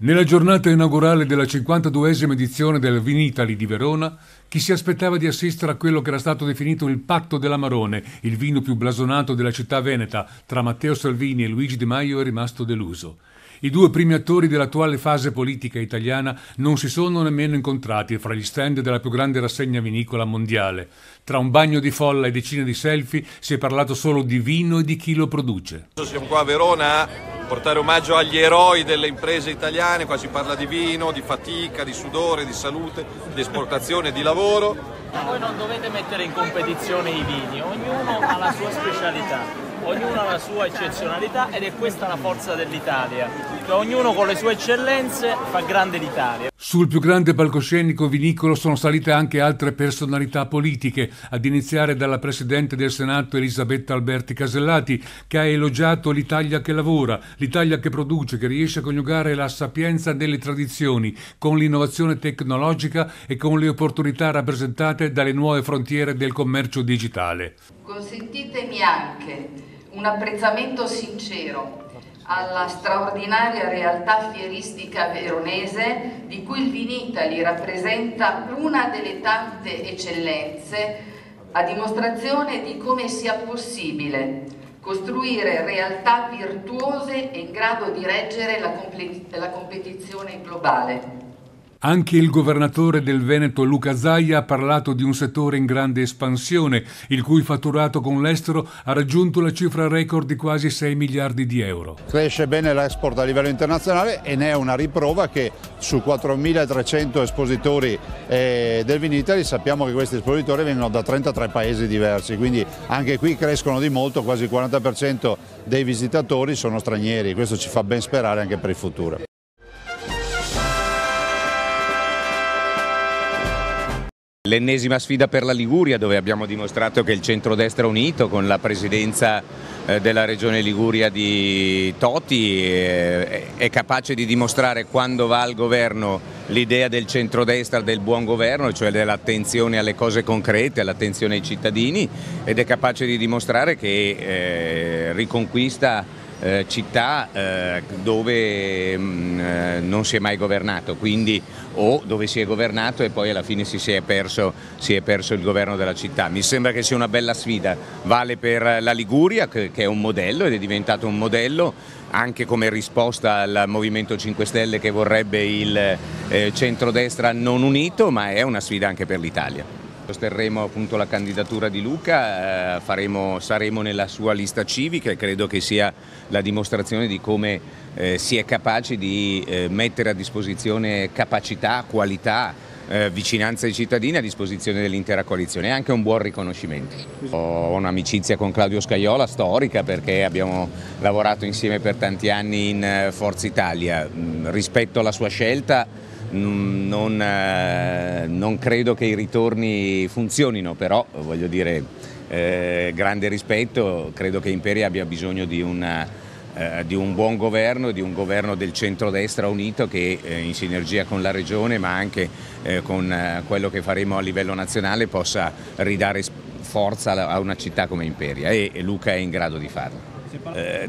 Nella giornata inaugurale della 52esima edizione del Vinitali di Verona, chi si aspettava di assistere a quello che era stato definito il patto dell'Amarone, il vino più blasonato della città veneta, tra Matteo Salvini e Luigi Di Maio è rimasto deluso. I due primi attori dell'attuale fase politica italiana non si sono nemmeno incontrati fra gli stand della più grande rassegna vinicola mondiale. Tra un bagno di folla e decine di selfie si è parlato solo di vino e di chi lo produce. Siamo qua a Verona a portare omaggio agli eroi delle imprese italiane, qua si parla di vino, di fatica, di sudore, di salute, di esportazione, di lavoro. Ma Voi non dovete mettere in competizione i vini, ognuno ha la sua specialità ognuno ha la sua eccezionalità ed è questa la forza dell'Italia. Certo, ognuno con le sue eccellenze fa grande l'Italia. Sul più grande palcoscenico vinicolo sono salite anche altre personalità politiche, ad iniziare dalla Presidente del Senato Elisabetta Alberti Casellati, che ha elogiato l'Italia che lavora, l'Italia che produce, che riesce a coniugare la sapienza delle tradizioni con l'innovazione tecnologica e con le opportunità rappresentate dalle nuove frontiere del commercio digitale. Consentitemi anche un apprezzamento sincero alla straordinaria realtà fieristica veronese di cui il Vinitali rappresenta una delle tante eccellenze a dimostrazione di come sia possibile costruire realtà virtuose e in grado di reggere la, competizione globale. Anche il governatore del Veneto Luca Zaia ha parlato di un settore in grande espansione, il cui fatturato con l'estero ha raggiunto la cifra record di quasi 6 miliardi di euro. Cresce bene l'export a livello internazionale e ne è una riprova che su 4.300 espositori eh, del Vinitali sappiamo che questi espositori vengono da 33 paesi diversi, quindi anche qui crescono di molto, quasi il 40% dei visitatori sono stranieri, questo ci fa ben sperare anche per il futuro. l'ennesima sfida per la Liguria dove abbiamo dimostrato che il centrodestra unito con la presidenza eh, della regione Liguria di Toti eh, è capace di dimostrare quando va al governo l'idea del centrodestra, del buon governo, cioè dell'attenzione alle cose concrete, all'attenzione ai cittadini ed è capace di dimostrare che eh, riconquista eh, città eh, dove mh, mm, eh, non si è mai governato, quindi, o dove si è governato e poi alla fine si, si, è perso, si, è perso, il governo della città. Mi sembra che sia una bella sfida, vale per la Liguria che, che è un modello ed è diventato un modello anche come risposta al Movimento 5 Stelle che vorrebbe il eh, centrodestra non unito, ma è una sfida anche per l'Italia. Sosterremo appunto la candidatura di Luca, eh, faremo, saremo nella sua lista civica e credo che sia la dimostrazione di come eh, si è capaci di eh, mettere a disposizione capacità, qualità, eh, vicinanza ai cittadini a disposizione dell'intera coalizione, è anche un buon riconoscimento. Ho un'amicizia con Claudio Scaiola storica perché abbiamo lavorato insieme per tanti anni in eh, Forza Italia, mm, rispetto alla sua scelta non, eh, non credo che i ritorni funzionino, però voglio dire eh, grande rispetto, credo che Imperia abbia bisogno di una eh, di un buon governo, di un governo del centrodestra unito che eh, in sinergia con la Regione ma anche con quello che faremo a livello nazionale possa ridare forza a una città come Imperia e Luca è in grado di farlo.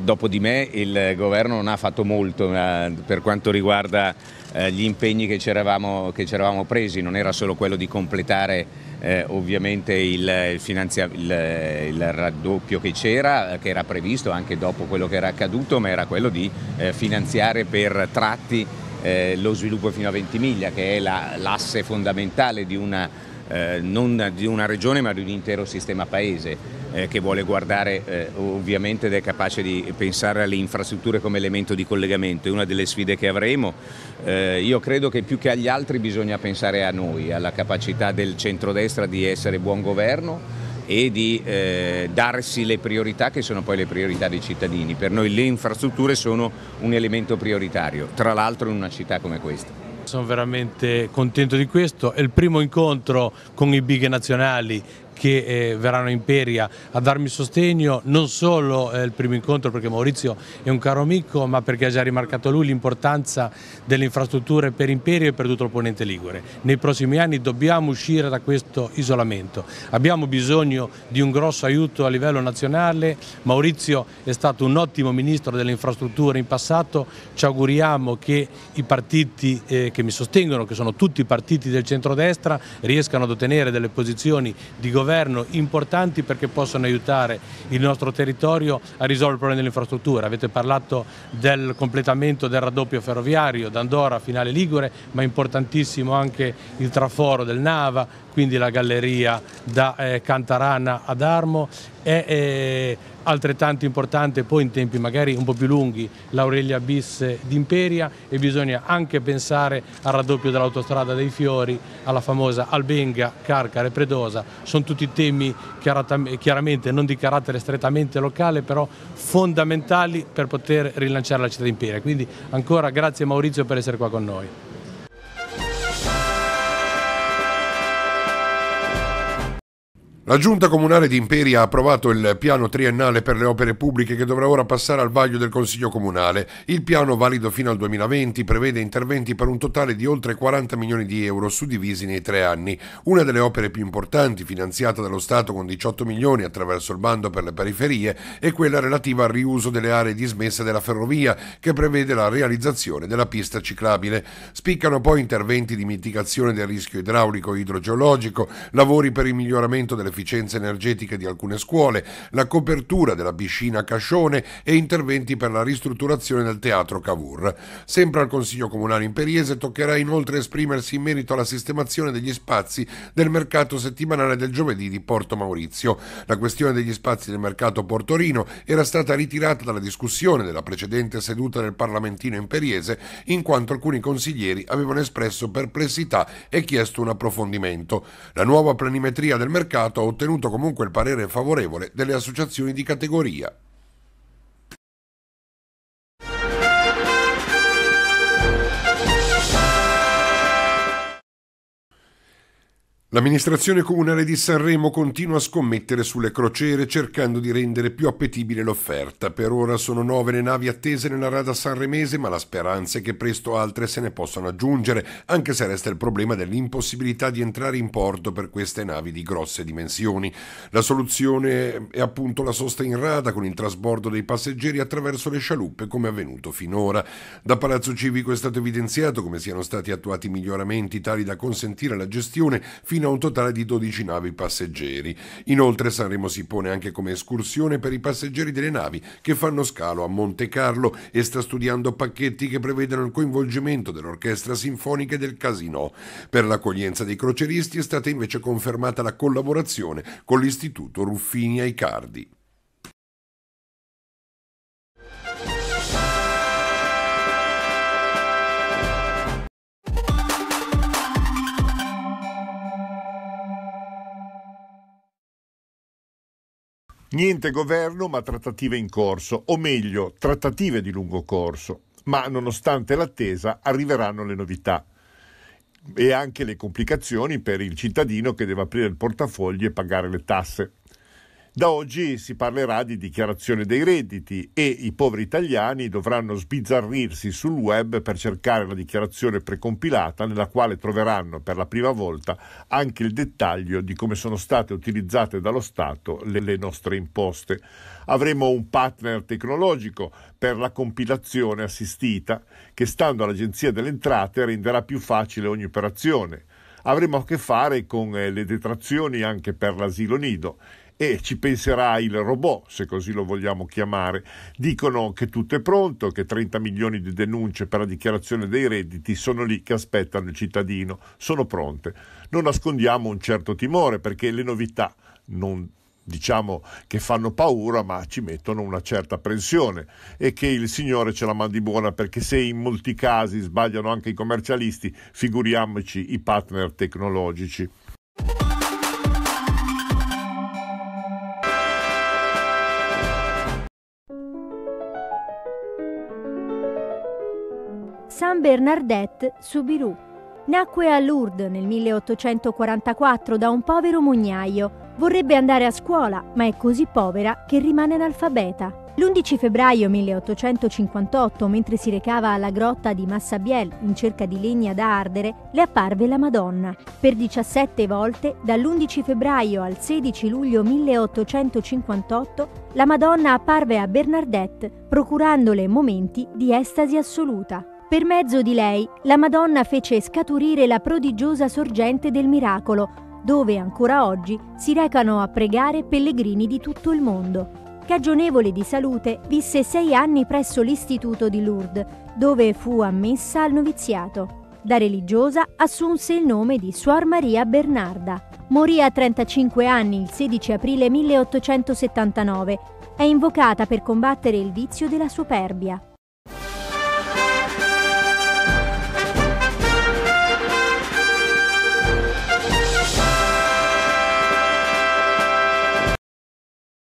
dopo di me il governo non ha fatto molto per quanto riguarda eh, gli impegni che ci, eravamo, che ci, eravamo, presi, non era solo quello di completare eh, ovviamente il, il, il, il, raddoppio che c'era, eh, che era previsto anche dopo quello che era accaduto, ma era quello di eh, finanziare per tratti lo sviluppo fino a 20 miglia, che è l'asse la, fondamentale di una eh, non di una regione ma di un intero sistema paese eh, che vuole guardare eh, ovviamente ed è capace di pensare alle infrastrutture come elemento di collegamento, è una delle sfide che avremo. Eh, io credo che più che agli altri bisogna pensare a noi, alla capacità del centrodestra di essere buon governo e di eh, darsi le priorità che sono poi le priorità dei cittadini. Per noi le infrastrutture sono un elemento prioritario, tra l'altro in una città come questa. Sono veramente contento di questo, è il primo incontro con i big nazionali che eh, verranno in Peria a darmi sostegno, non solo eh, il primo incontro perché Maurizio è un caro amico, ma perché ha già rimarcato lui l'importanza delle infrastrutture per Imperio e per tutto il ponente Ligure. Nei prossimi anni dobbiamo uscire da questo isolamento, abbiamo bisogno di un grosso aiuto a livello nazionale, Maurizio è stato un ottimo ministro delle infrastrutture in passato, ci auguriamo che i partiti eh, che mi sostengono, che sono tutti i partiti del centrodestra, riescano ad ottenere delle posizioni di governo governo importanti perché possono aiutare il nostro territorio a risolvere il problema dell'infrastruttura. Avete parlato del completamento del raddoppio ferroviario da Andorra a Finale Ligure, ma importantissimo anche il traforo del Nava, quindi la galleria da eh, Cantarana ad Armo è eh, altrettanto importante poi in tempi magari un po' più lunghi l'Aurelia Bis d'Imperia e bisogna anche pensare al raddoppio dell'autostrada dei Fiori, alla famosa Albenga, Carcare, e Predosa, sono tutti temi chiaramente non di carattere strettamente locale però fondamentali per poter rilanciare la città d'Imperia, quindi ancora grazie Maurizio per essere qua con noi. La Giunta Comunale di Imperia ha approvato il piano triennale per le opere pubbliche che dovrà ora passare al vaglio del Consiglio Comunale. Il piano, valido fino al 2020, prevede interventi per un totale di oltre 40 milioni di euro suddivisi nei tre anni. Una delle opere più importanti, finanziata dallo Stato con 18 milioni attraverso il bando per le periferie, è quella relativa al riuso delle aree dismesse della ferrovia, che prevede la realizzazione della pista ciclabile. Spiccano poi interventi di mitigazione del rischio idraulico e idrogeologico, lavori per il miglioramento delle l'efficienza energetica di alcune scuole, la copertura della piscina Cascione e interventi per la ristrutturazione del teatro Cavour. Sempre al Consiglio Comunale Imperiese toccherà inoltre esprimersi in merito alla sistemazione degli spazi del mercato settimanale del giovedì di Porto Maurizio. La questione degli spazi del mercato portorino era stata ritirata dalla discussione della precedente seduta del Parlamentino Imperiese in quanto alcuni consiglieri avevano espresso perplessità e chiesto un approfondimento. La nuova planimetria del mercato ha ottenuto comunque il parere favorevole delle associazioni di categoria. L'amministrazione comunale di Sanremo continua a scommettere sulle crociere cercando di rendere più appetibile l'offerta. Per ora sono nove le navi attese nella rada sanremese, ma la speranza è che presto altre se ne possano aggiungere, anche se resta il problema dell'impossibilità di entrare in porto per queste navi di grosse dimensioni. La soluzione è appunto la sosta in rada con il trasbordo dei passeggeri attraverso le scialuppe come avvenuto finora. Da Palazzo Civico è stato evidenziato come siano stati attuati miglioramenti tali da consentire la gestione fino fino a un totale di 12 navi passeggeri. Inoltre Sanremo si pone anche come escursione per i passeggeri delle navi che fanno scalo a Monte Carlo e sta studiando pacchetti che prevedano il coinvolgimento dell'orchestra sinfonica e del casino. Per l'accoglienza dei croceristi è stata invece confermata la collaborazione con l'Istituto Ruffini Aicardi. Niente governo, ma trattative in corso, o meglio, trattative di lungo corso. Ma nonostante l'attesa arriveranno le novità e anche le complicazioni per il cittadino che deve aprire il portafoglio e pagare le tasse. Da oggi si parlerà di dichiarazione dei redditi e i poveri italiani dovranno sbizzarrirsi sul web per cercare la dichiarazione precompilata nella quale troveranno per la prima volta anche il dettaglio di come sono state utilizzate dallo Stato le, le nostre imposte. Avremo un partner tecnologico per la compilazione assistita che stando all'Agenzia delle Entrate renderà più facile ogni operazione. Avremo a che fare con eh, le detrazioni anche per l'asilo nido e ci penserà il robot, se così lo vogliamo chiamare. Dicono che tutto è pronto, che 30 milioni di denunce per la dichiarazione dei redditi sono lì che aspettano il cittadino, sono pronte. Non nascondiamo un certo timore perché le novità non diciamo che fanno paura ma ci mettono una certa pressione e che il Signore ce la mandi buona perché se in molti casi sbagliano anche i commercialisti figuriamoci i partner tecnologici. Bernardette Bernadette Soubirous. Nacque a Lourdes nel 1844 da un povero mugnaio. Vorrebbe andare a scuola, ma è così povera che rimane analfabeta. L'11 febbraio 1858, mentre si recava alla grotta di Massabiel in cerca di legna da ardere, le apparve la Madonna. Per 17 volte, dall'11 febbraio al 16 luglio 1858, la Madonna apparve a Bernardette, procurandole momenti di estasi assoluta. Per mezzo di lei la Madonna fece scaturire la prodigiosa sorgente del miracolo, dove ancora oggi si recano a pregare pellegrini di tutto il mondo. Cagionevole di salute, visse sei anni presso l'istituto di Lourdes, dove fu ammessa al noviziato. Da religiosa assunse il nome di Suor Maria Bernarda. Morì a 35 anni il 16 aprile 1879. È invocata per combattere il vizio della superbia.